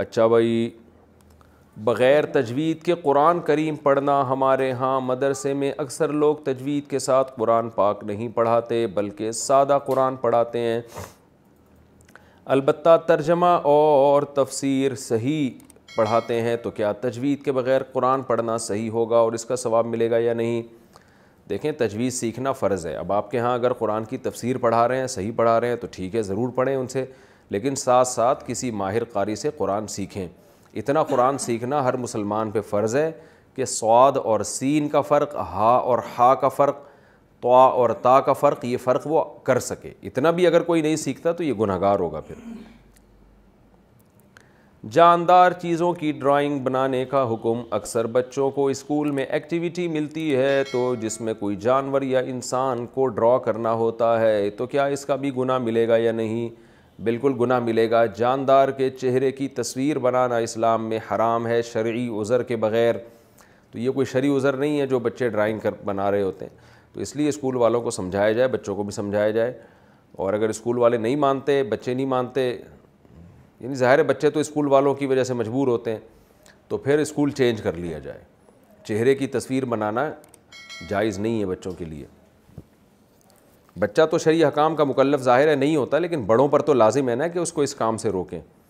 अच्छा भाई बग़ैर तजवीद के कुरान करीम पढ़ना हमारे यहाँ मदरसे में अक्सर लोग तजवीद के साथ कुरान पाक नहीं पढ़ाते बल्कि सादा कुरान पढ़ाते हैं अलबत् तर्जमा और तफसीर सही पढ़ाते हैं तो क्या तजवीद के बग़ैर कुरान पढ़ना सही होगा और इसका सवाब मिलेगा या नहीं देखें तजवीज़ सीखना फ़र्ज़ है अब आपके यहाँ अगर कुरान की तफसीर पढ़ा रहे हैं सही पढ़ा रहे हैं तो ठीक है ज़रूर पढ़ें उनसे लेकिन साथ साथ किसी माहिर कारी से कुरान सीखें इतना कुरान सीखना हर मुसलमान पे फ़र्ज़ है कि स्वाद और सीन का फ़र्क हा और हा का फ़र्क तो और ता का फ़र्क ये फ़र्क वो कर सके इतना भी अगर कोई नहीं सीखता तो ये गुनहगार होगा फिर जानदार चीज़ों की ड्राइंग बनाने का हुक्म अक्सर बच्चों को स्कूल में एक्टिविटी मिलती है तो जिसमें कोई जानवर या इंसान को ड्रॉ करना होता है तो क्या इसका भी गुना मिलेगा या नहीं बिल्कुल गुना मिलेगा जानदार के चेहरे की तस्वीर बनाना इस्लाम में हराम है शर्य उज़र के बग़ैर तो ये कोई शर्य उज़र नहीं है जो बच्चे ड्राइंग कर बना रहे होते हैं तो इसलिए स्कूल वालों को समझाया जाए बच्चों को भी समझाया जाए और अगर स्कूल वाले नहीं मानते बच्चे नहीं मानते यानी ज़ाहिर बच्चे तो स्कूल वालों की वजह से मजबूर होते हैं तो फिर स्कूल चेंज कर लिया जाए चेहरे की तस्वीर बनाना जायज़ नहीं है बच्चों के लिए बच्चा तो शरी हकाम का मुकलफ ज़ाहिर है नहीं होता लेकिन बड़ों पर तो लाजिम है ना कि उसको इस काम से रोकें